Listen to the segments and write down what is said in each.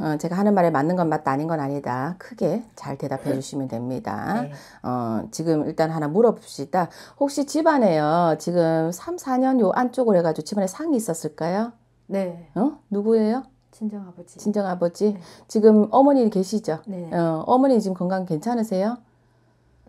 어, 제가 하는 말에 맞는 건 맞다 아닌 건 아니다 크게 잘 대답해 네. 주시면 됩니다. 네. 어, 지금 일단 하나 물어봅시다. 혹시 집안에요 지금 3, 4년 요 안쪽으로 해가지고 집안에 상이 있었을까요? 네. 어 누구예요? 친정 아버지. 친정 아버지. 네. 지금 어머니 계시죠? 네. 어, 어머니 지금 건강 괜찮으세요?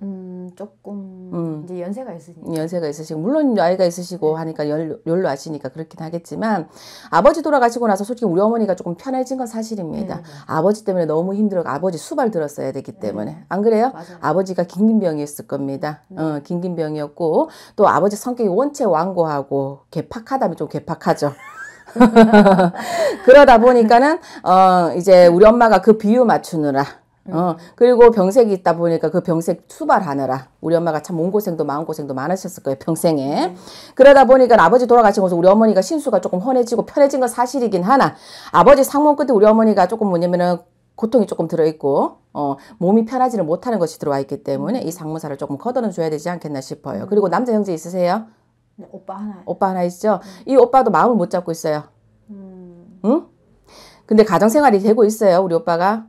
음, 조금 음. 이제 연세가 있으시니까. 연세가 있으시고 물론 아이가 있으시고 네. 하니까 열, 열로 아시니까 그렇긴 하겠지만 아버지 돌아가시고 나서 솔직히 우리 어머니가 조금 편해진 건 사실입니다. 네, 네. 아버지 때문에 너무 힘들어 아버지 수발 들었어야 되기 네. 때문에 네. 안 그래요? 맞아요. 아버지가 긴긴병이었을 겁니다. 네. 어, 긴긴병이었고 또 아버지 성격이 원체 완고하고 개팍하다면 좀 개팍하죠. 그러다 보니까 는 어, 이제 우리 엄마가 그 비유 맞추느라 어, 그리고 병색이 있다 보니까 그 병색 수발하느라 우리 엄마가 참온고생도 마음고생도 많으셨을 거예요, 평생에. 그러다 보니까 아버지 돌아가신곳서 우리 어머니가 신수가 조금 헌해지고 편해진 건 사실이긴 하나 아버지 상문 끝에 우리 어머니가 조금 뭐냐면은 고통이 조금 들어있고 어, 몸이 편하지는 못하는 것이 들어와 있기 때문에 이 상무사를 조금 커다는 줘야 되지 않겠나 싶어요. 그리고 남자 형제 있으세요? 네, 오빠 하나. 오빠 하나 있죠? 이 오빠도 마음을 못 잡고 있어요. 음. 응? 근데 가정생활이 되고 있어요, 우리 오빠가.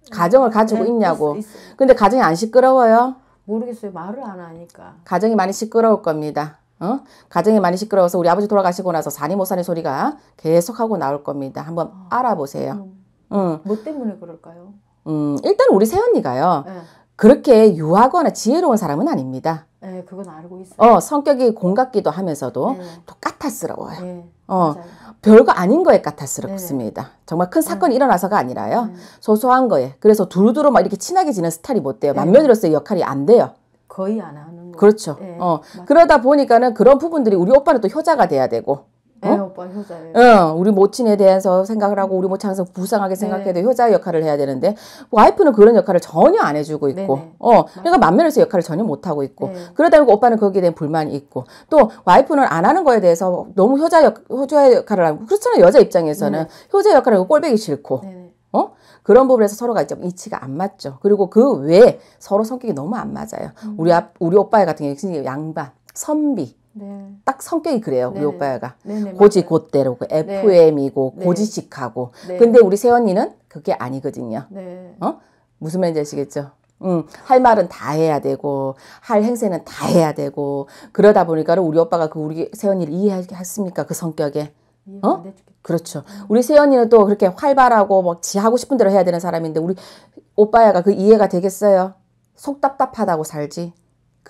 음. 가정을 가지고 네, 있냐고. 있, 있. 근데 가정이 안 시끄러워요? 모르겠어요. 말을 안 하니까. 가정이 많이 시끄러울 겁니다. 어? 가정이 많이 시끄러워서 우리 아버지 돌아가시고 나서 사니 못 사니 소리가 계속하고 나올 겁니다. 한번 어, 알아보세요. 음. 음. 뭐 때문에 그럴까요? 음, 일단 우리 세언니가요 네. 그렇게 유하거나 지혜로운 사람은 아닙니다. 네, 그건 알고 있어요. 어, 성격이 공같기도 하면서도 네. 똑같아스러워요. 네, 어, 맞아요. 별거 아닌 거에 까탈스럽습니다. 네 정말 큰 사건이 네. 일어나서가 아니라요. 네. 소소한 거에. 그래서 두루두루 막 이렇게 친하게 지는 스타일이 못 돼요. 네. 만면으로서의 역할이 안 돼요. 거의 안 하는 거. 그렇죠. 네. 어. 그러다 보니까는 그런 부분들이 우리 오빠는 또 효자가 돼야 되고 어? 네, 오빠 효자예요. 어, 우리 모친에 대해서 생각을 하고 우리 모친 항상 불쌍하게 생각해도 네. 효자 역할을 해야 되는데 와이프는 그런 역할을 전혀 안 해주고 있고, 네네. 어, 그러니까 만면에서 역할을 전혀 못 하고 있고, 네. 그러다 보니까 오빠는 거기에 대한 불만이 있고, 또 와이프는 안 하는 거에 대해서 너무 효자 역 효자 역할을 하고 그렇잖아요 여자 입장에서는 네. 효자 역할을 하고 꼴배기 싫고, 어? 그런 부분에서 서로가 이제 이치가 안 맞죠. 그리고 그 외에 서로 성격이 너무 안 맞아요. 음. 우리 앞, 우리 오빠 같은 경우에 양반, 선비, 네. 딱 성격이 그래요 네 우리 오빠가 네, 네, 고지 맞 곧대로 그 네. FM이고 네. 고지식하고 네. 근데 우리 세언니는 그게 아니거든요 어 무슨 말인지 아시겠죠 음, 할 말은 다 해야 되고 할 행세는 다 해야 되고 그러다 보니까 우리 오빠가 그 우리 세언니를 이해했습니까 그 성격에 어? 그렇죠. 음. 우리 세연이는 또 그렇게 활발하고 막지 하고 싶은 대로 해야 되는 사람인데 우리 오빠야가 그 이해가 되겠어요? 속 답답하다고 살지.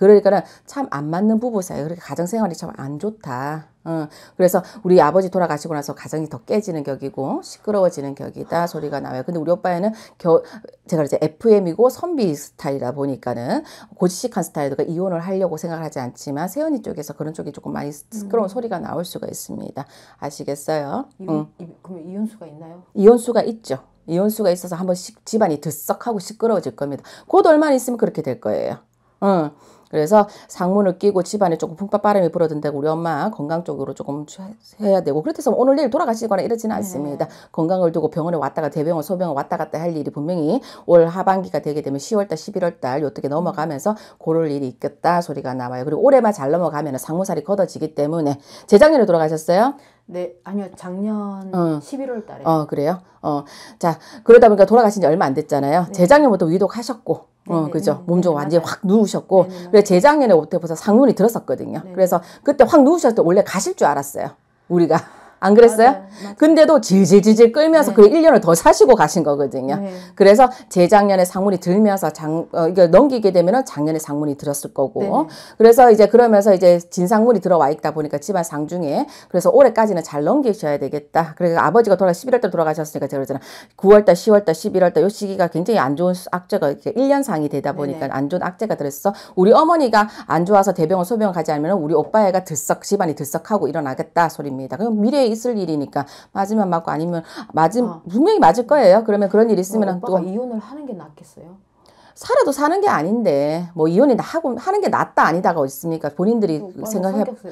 그러니까는 참 안 맞는 부부 사요 그렇게 가정 생활이 참 안 좋다. 어, 그래서 우리 아버지 돌아가시고 나서 가정이 더 깨지는 격이고 시끄러워지는 격이다 소리가 나와요. 근데 우리 오빠에는 겨, 제가 이제 FM이고 선비 스타일이다 보니까는 고지식한 스타일이니까 이혼을 하려고 생각하지 않지만 세연이 쪽에서 그런 쪽이 조금 많이 시끄러운 음. 소리가 나올 수가 있습니다. 아시겠어요? 이혼, 응. 그럼 이혼수가 있나요? 이혼수가 있죠. 이혼수가 있어서 한번 씩 집안이 들썩하고 시끄러워질 겁니다. 곧 얼마 있으면 그렇게 될 거예요. 응. 그래서 상문을 끼고 집안에 조금 풍파바람이 불어든다고 우리 엄마 건강 쪽으로 조금 해야 되고 그렇게 해서 오늘 내일 돌아가시거나 이러지는 않습니다. 네. 건강을 두고 병원에 왔다가 대병원 소병원 왔다 갔다 할 일이 분명히 올 하반기가 되게 되면 10월달 11월달 어떻게 넘어가면서 고럴 일이 있겠다 소리가 나와요. 그리고 올해만 잘 넘어가면 상무살이 걷어지기 때문에 재작년에 돌아가셨어요? 네, 아니요. 작년 어. 11월 달에. 어, 그래요? 어. 자, 그러다 보니까 돌아가신 지 얼마 안 됐잖아요. 네. 재작년부터 위독하셨고 어, 네, 네, 그죠. 네. 몸좀 완전히 확 누우셨고. 그래서 재작년에 오태보사 상문이 들었었거든요. 그래서 그때 확 누우셨을 때 원래 가실 줄 알았어요. 우리가. 안 그랬어요? 맞아요, 맞아요. 근데도 질질질질 끌면서 네. 그 1년을 더 사시고 가신 거거든요. 네. 그래서 재작년에 상문이 들면서 장, 어, 이걸 넘기게 되면은 작년에 상문이 들었을 거고. 네. 그래서 이제 그러면서 이제 진상문이 들어와 있다 보니까 집안 상중에 그래서 올해까지는 잘 넘기셔야 되겠다. 그래서 아버지가 돌아 11월 달 돌아가셨으니까 제가 그러잖아. 9월 달, 10월 달, 11월 달 요 시기가 굉장히 안 좋은 악재가 이제 1년 상이 되다 네. 보니까 안 좋은 악재가 들었어. 우리 어머니가 안 좋아서 대병원 소병원 가지 않으면 우리 오빠애가 들썩 집안이 들썩하고 일어나겠다 소리입니다. 그럼 미래에 있을 일이니까 맞으면 맞고 아니면 맞은 아. 분명히 맞을 거예요. 그러면 그런 일 어, 있으면 뭐, 또 이혼을 하는 게 낫겠어요. 살아도 사는 게 아닌데 뭐 이혼이 하고 하는 게 낫다 아니다가 있습니까? 본인들이 생각해 성격상.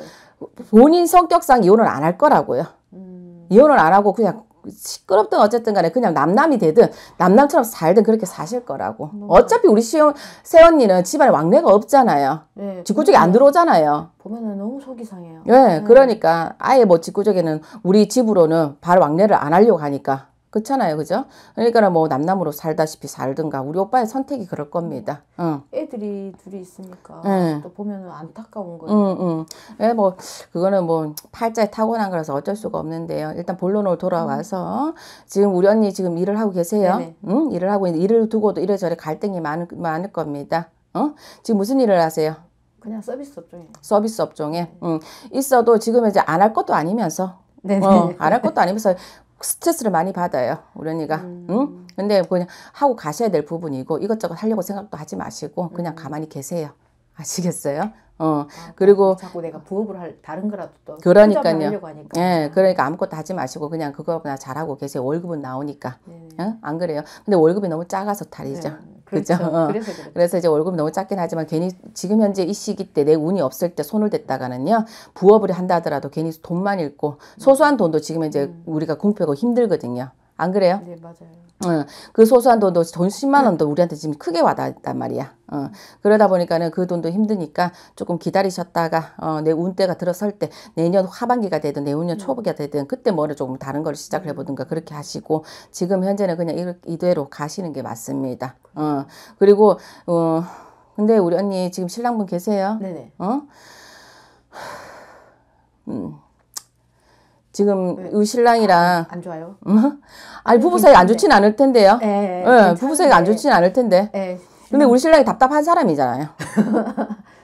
본인 성격상 이혼을 안 할 거라고요. 음. 이혼을 안 하고 그냥 시끄럽든 어쨌든 간에 그냥 남남이 되든 남남처럼 살든 그렇게 사실 거라고. 음. 어차피 우리 시온 세 언니는 집안에 왕래가 없잖아요. 네, 직구족이 그렇죠. 안 들어오잖아요. 보면은 너무 속이 상해요. 네, 네. 그러니까 아예 뭐 직구족에는 우리 집으로는 바로 왕래를 안 하려고 하니까 그렇잖아요. 그죠? 그러니까 뭐 남남으로 살다시피 살든가 우리 오빠의 선택이 그럴 음. 겁니다. 응. 어. 애들이 둘이 있으니까 응. 예. 또 보면 안타까운 거예요. 응, 응. 예, 뭐 그거는 뭐 팔자에 타고난 거라서 어쩔 수가 없는데요. 일단 본론으로 돌아와서 응. 음. 지금 우리 언니 지금 일을 하고 계세요. 네네. 네. 응? 일을 하고 있는데 일을 두고도 이래저래 갈등이 많을, 많을 겁니다. 어? 지금 무슨 일을 하세요? 그냥 서비스 업종에. 서비스 업종에. 네. 응. 있어도 지금 이제 안 할 것도 아니면서. 네. 네. 어, 안할 것도 아니면서 스트레스를 많이 받아요. 우리 언니가. 음. 응? 근데 그냥 하고 가셔야 될 부분이고 이것저것 하려고 생각도 하지 마시고 그냥 음. 가만히 계세요. 아시겠어요? 어 아, 그리고 자꾸 내가 부업을 할 다른 거라도 또 그러니까요. 예, 그러니까 아무것도 하지 마시고 그냥 그거 그냥 잘하고 계세요. 월급은 나오니까. 네. 안 그래요? 근데 월급이 너무 작아서 탈이죠. 네. 그죠? 그렇죠. 어. 그래서, 그렇죠. 그래서 이제 월급이 너무 작긴 하지만 괜히 지금 현재 이 시기 때 내 운이 없을 때 손을 댔다가는요 부업을 한다 하더라도 괜히 돈만 잃고 소소한 돈도 지금 현재 음. 우리가 공표하고 힘들거든요. 안 그래요? 네, 맞아요. 어, 그 소소한 돈도 돈 10만 원도 우리한테 지금 크게 와닿단 말이야. 어, 그러다 보니까는 그 돈도 힘드니까 조금 기다리셨다가 어, 내 운때가 들어설 때 내년 하반기가 되든 내후년 네. 초기가 되든 그때 뭐를 조금 다른 걸 시작을 네. 해보든가 그렇게 하시고 지금 현재는 그냥 이 이대로 가시는 게 맞습니다. 어, 그리고 어, 근데 우리 언니 지금 신랑분 계세요? 네네. 어? 음. 지금 네. 의신랑이랑 아, 안 좋아요. 음, 아니 부부 사이 안 좋진 않을 텐데요. 네, 네, 부부 사이가 안 좋진 않을 텐데. 네. 근데 우리 신랑이 답답한 사람이잖아요.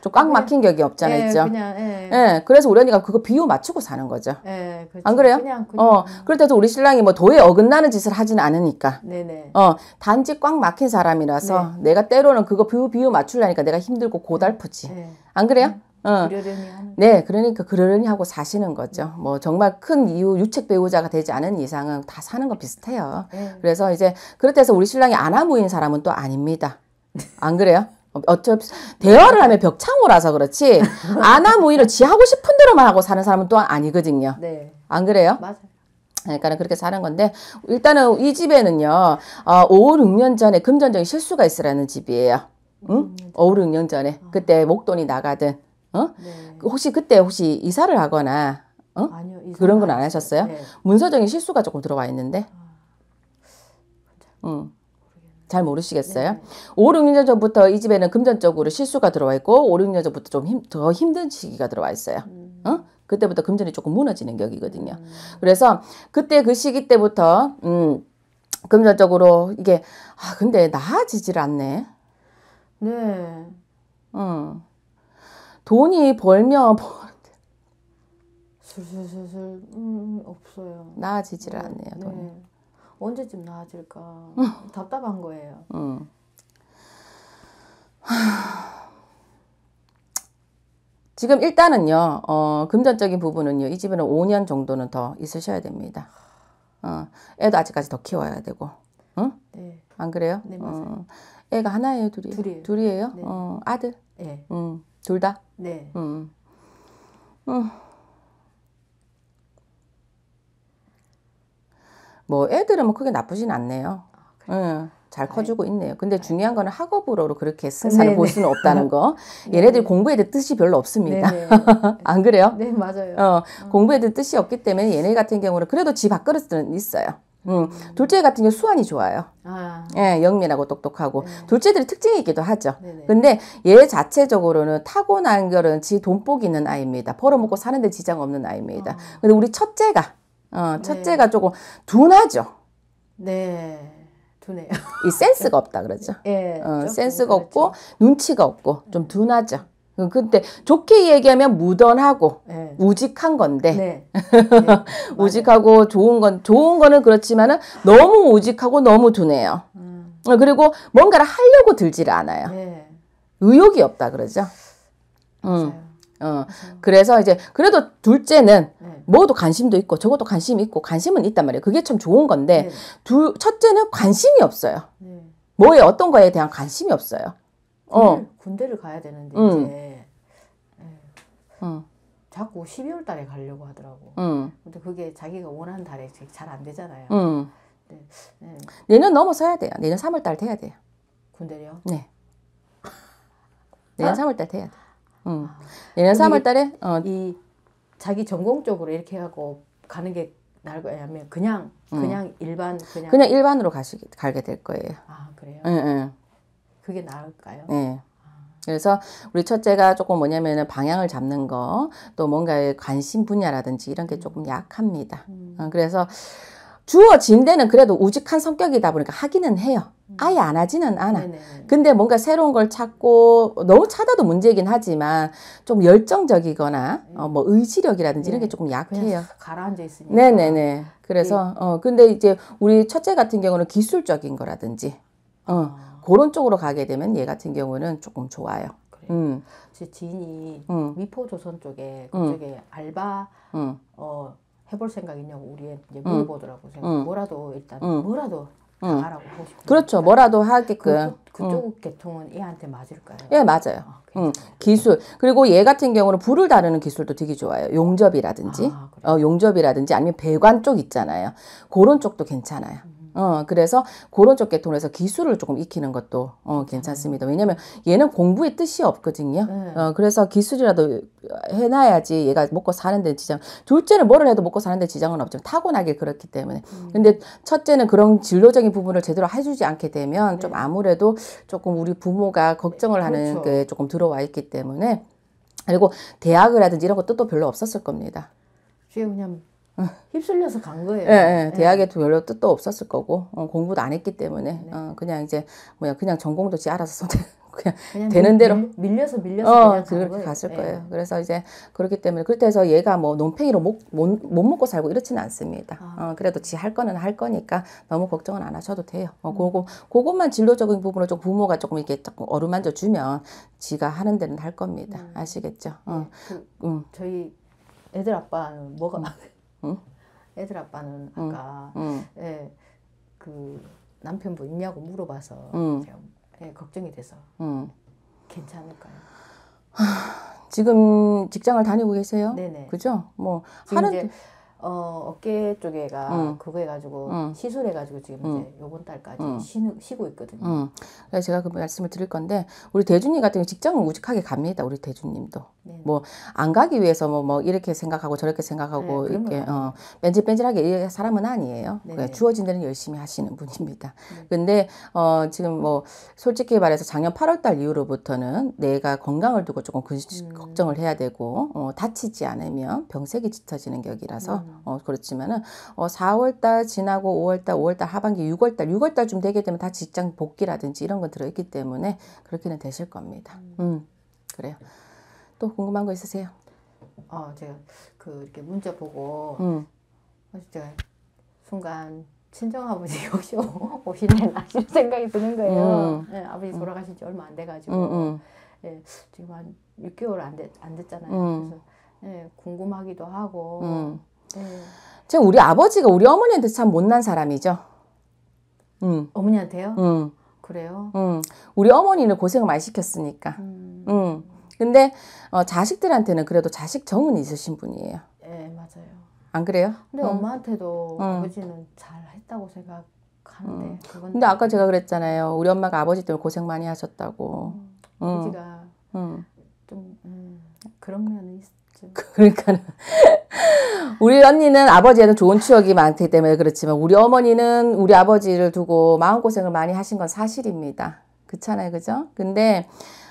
좀 꽉 막힌 격이 없잖아요, 네, 있죠. 그냥, 예. 예. 그래서 우리 언니가 그거 비유 맞추고 사는 거죠. 예, 그렇죠. 안 그래요? 그냥, 어, 그냥. 어, 그럴 때도 우리 신랑이 뭐 도에 어긋나는 짓을 하진 않으니까. 네네. 어, 단지 꽉 막힌 사람이라서 네. 내가 때로는 그거 비유 비유 맞추려니까 내가 힘들고 고달프지. 네. 안 그래요? 음. 어. 그러려니 하는. 네, 그러니까 그러려니 하고 사시는 거죠. 음. 뭐 정말 큰 이유 유책 배우자가 되지 않은 이상은 다 사는 거 비슷해요. 음. 그래서 이제 그렇다 해서 우리 신랑이 아나무인 사람은 또 아닙니다. 안 그래요? 어차피 대화를 하면 벽창호라서 그렇지 아나무인을 지 하고 싶은 대로만 하고 사는 사람은 또 아니거든요. 네. 안 그래요? 맞아요. 그러니까는 그렇게 사는 건데 일단은 이 집에는요 어, 5, 6년 전에 금전적인 실수가 있으라는 집이에요. 응? 5, 음, 6년 전에 아. 그때 목돈이 나가든 어? 네. 그 혹시 그때 혹시 이사를 하거나 어? 아니요, 이사 그런 건 안 하셨어요? 네. 문서적인 실수가 조금 들어와 있는데. 음. 잘 모르시겠어요? 네. 5, 6년 전부터 이 집에는 금전적으로 실수가 들어와 있고 5, 6년 전부터 좀 더 힘든 시기가 들어와 있어요. 음. 어? 그때부터 금전이 조금 무너지는 격이거든요. 음. 그래서 그때 그 시기 때부터 음, 금전적으로 이게 아 근데 나아지질 않네. 네. 음. 돈이 벌면 슬슬슬슬 음, 없어요. 나아지질 네, 않네요. 네. 돈이. 네. 언제쯤 나아질까 답답한 거예요. 지금 일단은요, 어, 금전적인 부분은요, 이 집에는 5년 정도는 더 있으셔야 됩니다. 어, 애도 아직까지 더 키워야 되고, 응? 네. 안 그래요? 네, 어. 맞아요. 어, 애가 하나예요, 둘이에요? 둘이에요. 둘이에요? 네. 어, 아들? 네. 음. 둘 다? 네. 음. 음. 뭐 애들은 뭐 크게 나쁘진 않네요. 아, 그 응, 잘 네. 커지고 아이. 있네요. 근데 중요한 거는 네. 학업으로 그렇게 승산을 네네. 볼 네. 수는 없다는 거. 얘네들 공부에 대한 뜻이 별로 없습니다. 안 그래요? 네, 맞아요. 어, 음. 공부에 대한 뜻이 없기 때문에 얘네 같은 경우는 그래도 집밥그릇는 있어요. 음, 둘째 같은 경우 수완이 좋아요. 아. 예, 영민하고 똑똑하고. 네. 둘째들이 특징이 기도 하죠. 네네. 근데 얘 자체적으로는 타고난 결은 지 돈복이 있는 아이입니다. 벌어먹고 사는데 지장 없는 아이입니다. 아. 근데 우리 첫째가, 어, 네. 첫째가 네. 조금 둔하죠. 네. 둔해요. 이 센스가 없다 그러죠. 예. 어, 센스가 없고, 눈치가 없고, 좀 둔하죠. 음, 근데 좋게 얘기하면 무던하고 네. 우직한 건데 네. 네. 우직하고 좋은 건 좋은 거는 그렇지만은 너무 우직하고 너무 둔해요. 음. 어, 그리고 뭔가를 하려고 들지를 않아요. 네. 의욕이 없다 그러죠. 음. 어, 그래서 이제 그래도 둘째는 네. 뭐도 관심도 있고 저것도 관심이 있고 관심은 있단 말이에요. 그게 참 좋은 건데 네. 둘 첫째는 관심이 없어요. 네. 뭐에 어떤 거에 대한 관심이 없어요. 어. 군대를 가야 되는데 응. 이제 응. 예. 어. 자꾸 12월 달에 가려고 하더라고. 응. 근데 그게 자기가 원하는 달에 잘 안 되잖아요. 네. 네. 내년 넘어서야 돼요. 내년 3월 달 돼야 돼요. 군대요? 네. 내년 아? 3월 달 돼야 돼. 응. 아. 내년 3월 달에 어. 이 자기 전공 쪽으로 이렇게 하고 가는 게 나을 거예요. 아니면 그냥 그냥 응. 일반 그냥 그냥 일반으로 가시 가게 될 거예요. 아 그래요? 응 응. 그게 나을까요? 네. 그래서 우리 첫째가 조금 뭐냐면은 방향을 잡는 거, 또 뭔가의 관심 분야라든지 이런 게 조금 약합니다. 음. 음. 어, 그래서 주어진 데는 그래도 우직한 성격이다 보니까 하기는 해요. 음. 아예 안 하지는 않아. 네네. 근데 뭔가 새로운 걸 찾고 너무 찾아도 문제이긴 하지만 좀 열정적이거나 네. 어, 뭐 의지력이라든지 네. 이런 게 네. 조금 약해요. 가라앉아 있으니까. 네네네. 그래서 네. 어 근데 이제 우리 첫째 같은 경우는 기술적인 거라든지 어. 아. 그런 쪽으로 가게 되면 얘 같은 경우는 조금 좋아요. 그래 음. 제 지인이 음. 미포조선 쪽에 음. 그쪽에 알바 음. 어, 해볼 생각 있냐고 우리 이제 음. 물어보더라고. 요 뭐라도 일단 뭐라도 하라고 하고 그렇죠. 뭐라도 하게끔. 그, 그쪽 계통은 얘한테 맞을까요? 예, 맞아요. 아, 음, 기술 그리고 얘 같은 경우는 불을 다루는 기술도 되게 좋아요. 용접이라든지, 아, 어, 용접이라든지 아니면 배관 쪽 있잖아요. 그런 쪽도 괜찮아요. 음. 어, 그래서 그런 쪽 계통에서 기술을 조금 익히는 것도 어, 괜찮습니다. 왜냐면 얘는 공부의 뜻이 없거든요. 네. 어, 그래서 기술이라도 해놔야지 얘가 먹고 사는 데 지장. 둘째는 뭐를 해도 먹고 사는 데 지장은 없죠. 타고나길 그렇기 때문에. 음. 근데 첫째는 그런 진로적인 부분을 제대로 해주지 않게 되면 네. 좀 아무래도 조금 우리 부모가 걱정을 네. 하는 그렇죠. 게 조금 들어와 있기 때문에 그리고 대학을하든지 이런 것도 또 별로 없었을 겁니다. 지금 그냥 휩쓸려서 간 거예요. 예, 예. 예. 대학에 별로 뜻도 없었을 거고 어, 공부도 안 했기 때문에 네. 어, 그냥 이제 뭐야 그냥 전공도 지 알아서 선택 그냥, 그냥 되는 밀, 대로 밀려서 밀려서 어, 그냥 그렇게 거예요. 갔을 예. 거예요. 그래서 이제 그렇기 때문에 그렇게해서 얘가 뭐 논팽이로 못, 못, 먹고 살고 이렇지는 않습니다. 아. 어, 그래도 지 할 거는 할 거니까 너무 걱정은 안 하셔도 돼요. 어, 음. 그거 그것만 진로적인 부분을 좀 부모가 조금 이렇게 조금 어루만져 주면 지가 하는 데는 할 겁니다. 음. 아시겠죠? 어. 네. 그, 음. 저희 애들 아빠는 뭐가 음. 어? 애들 아빠는 어. 아까 어. 예, 그 남편분 있냐고 물어봐서 제 예, 걱정이 돼서 괜찮을까요? 지금 직장을 다니고 계세요? 네네. 그죠? 뭐 하는 어, 어깨 쪽에가 응. 그거 해가지고 응. 시술해가지고 지금 이제 요번 달까지 쉬 쉬고 있거든요. 그래서 제가 그 말씀을 드릴 건데 우리 대준이 같은 경우 직장을 우직하게 갑니다. 우리 대준님도 뭐 안 가기 위해서 뭐, 뭐 이렇게 생각하고 저렇게 생각하고 네, 이렇게 어, 뺀질뺀질하게 사람은 아니에요. 네네. 그러니까 주어진 데는 열심히 하시는 분입니다. 네. 근데 어, 지금 뭐 솔직히 말해서 작년 8월달 이후로부터는 내가 건강을 두고 조금 그, 음. 걱정을 해야 되고 어, 다치지 않으면 병색이 짙어지는 격이라서. 음. 음. 어, 그렇지만은 어, 4월달 지나고 5월달, 5월달 하반기, 6월달, 6월달쯤 되게 되면 다 직장 복귀라든지 이런 건 들어있기 때문에 그렇게는 되실 겁니다. 음, 음 그래요. 또 궁금한 거 있으세요? 어, 제가 그 이렇게 문자 보고 음. 제가 어, 순간 친정아버지 혹시 오시나 이런 생각이 드는 거예요. 음. 네, 아버지 음. 돌아가신 지 얼마 안 돼가지고 음, 네, 지금 한 6개월 안, 됐, 안 됐잖아요. 그래서 네, 궁금하기도 하고 제금 우리 아버지가 우리 어머니한테 참 못난 사람이죠. 음. 어머니한테요? 음. 그래요? 음. 우리 어머니는 고생을 많이 시켰으니까. 음. 음. 근데 어, 자식들한테는 그래도 자식 정은 있으신 분이에요. 예, 네, 맞아요. 안 그래요? 근데 음. 엄마한테도 음. 아버지는 잘했다고 생각하는데. 음. 그건 근데 아까 제가 그랬잖아요. 우리 엄마가 아버지 때문에 고생 많이 하셨다고. 음. 음. 아버지가 좀 그런 면이 있. 그러니까 우리 언니는 아버지에는 좋은 추억이 많기 때문에 그렇지만 우리 어머니는 우리 아버지를 두고 마음고생을 많이 하신 건 사실입니다. 그렇잖아요. 그죠? 근데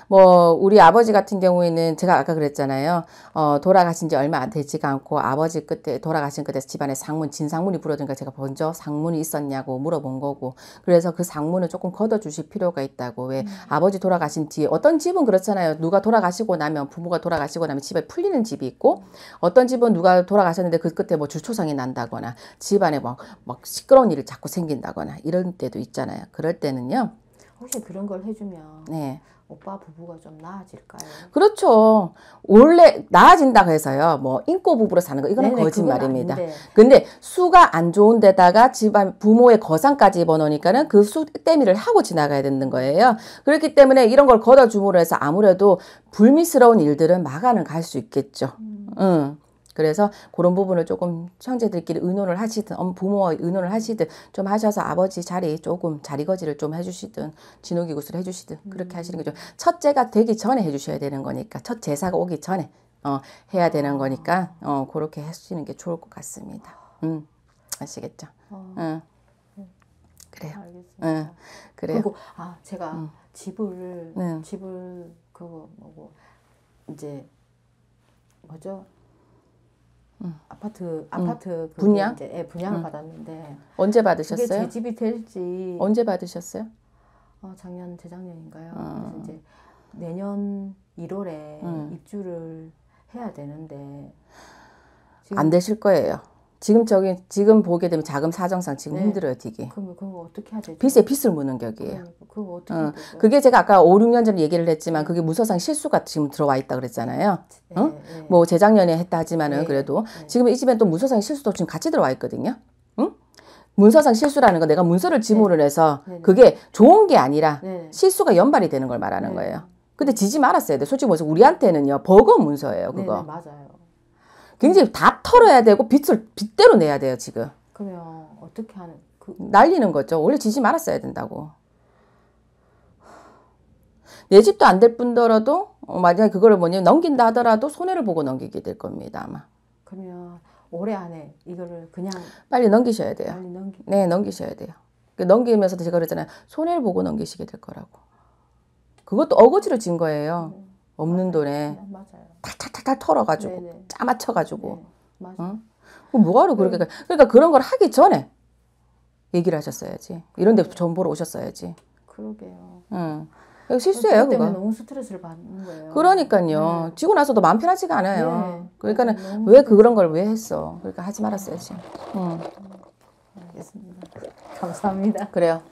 뭐 우리 아버지 같은 경우에는 제가 아까 그랬잖아요. 어, 돌아가신 지 얼마 되지가 않고 아버지 끝에 돌아가신 끝에서 그 집안에 상문 진상문이 불어든가 제가 먼저 상문이 있었냐고 물어본 거고 그래서 그 상문을 조금 걷어 주실 필요가 있다고 왜 음. 아버지 돌아가신 뒤에 어떤 집은 그렇잖아요. 누가 돌아가시고 나면 부모가 돌아가시고 나면 집에 풀리는 집이 있고 어떤 집은 누가 돌아가셨는데 그 끝에 뭐 주초상이 난다거나 집안에 막, 뭐, 막 시끄러운 일이 자꾸 생긴다거나 이런 때도 있잖아요. 그럴 때는요. 혹시 그런 걸 해주면 네. 오빠 부부가 좀 나아질까요? 그렇죠. 원래 나아진다고 해서요. 뭐 인고 부부로 사는 거 이거는 거짓말입니다. 근데 수가 안 좋은 데다가 집안 부모의 거상까지 입어놓으니까는 그수 때미를 하고 지나가야 되는 거예요. 그렇기 때문에 이런 걸 걷어줌으로 해서 아무래도 불미스러운 일들은 막아는 갈 수 있겠죠. 음. 응. 그래서 그런 부분을 조금 형제들끼리 의논을 하시든 부모와 의논을 하시든 좀 하셔서 아버지 자리 조금 자리거지를 좀 해주시든 진호기구슬 해주시든 그렇게 음. 하시는 거죠. 첫째가 되기 전에 해주셔야 되는 거니까 첫 제사가 오기 전에 어, 해야 되는 거니까 어, 그렇게 해시는게 좋을 것 같습니다. 음, 아시겠죠? 어. 응. 그래요. 알겠습니다. 응. 그래요. 그리고 아 제가 응. 집을 집을 그거 뭐고 이제 뭐죠? 아파트 아파트 그 분양 이제, 예, 분양을 받았는데 언제 받으셨어요? 그게 제 집이 될지 언제 받으셨어요? 어, 작년 재작년인가요? 아. 그래서 이제 내년 1월에 입주를 해야 되는데 지금 안 되실 거예요. 지금 저기 지금 보게 되면 자금 사정상 지금 네. 힘들어요, 되게. 그럼 그거 어떻게 해야 되죠? 빚에 빚을 무는 격이에요. 그거 어떻게? 어. 그게 제가 아까 5, 6년 전에 얘기를 했지만 그게 문서상 실수가 지금 들어와 있다 그랬잖아요. 네, 어? 네. 뭐 재작년에 했다 하지만은 네, 그래도 네. 지금 이 집엔 또문서상 실수도 지금 같이 들어와 있거든요. 문서상 실수라는 건 내가 문서를 네. 지모를 해서 그게 좋은 게 아니라 실수가 연발이 되는 걸 말하는 거예요. 근데 지지 말았어야 돼. 솔직히 말 우리한테는요 버거 문서예요. 그거. 맞아요. 굉장히 다 털어야 되고 빚을 빚대로 내야 돼요 지금. 그러면 어떻게 하는? 그... 날리는 거죠. 원래 지지 말았어야 된다고. 내 집도 안 될 뿐더라도 어, 만약에 그걸 뭐냐 넘긴다 하더라도 손해를 보고 넘기게 될 겁니다 아마. 그러면 올해 안에 이거를 그냥 빨리 넘기셔야 돼요. 빨리 넘기... 네 넘기셔야 돼요. 그 넘기면서 제가 그랬잖아요. 손해를 보고 넘기시게 될 거라고. 그것도 어거지로 진 거예요. 음. 없는 돈에 맞아요. 탈탈탈탈 네, 털어가지고 네네. 네. 짜맞춰가지고 네. 응? 뭐하러 그렇게 네. 그러니까, 그러니까 그런 걸 하기 전에 얘기를 하셨어야지 이런 데 전보러 오셨어야지 그러게요 응. 실수예요, 그거. 너무 스트레스를 받는 거예요. 그러니까요. 네. 지고 나서도 마음 편하지가 않아요. 네. 그러니까는 너무... 왜 그런 걸 왜 했어? 그러니까 하지 말았어야지. 응. 알겠습니다. 감사합니다. 그래요.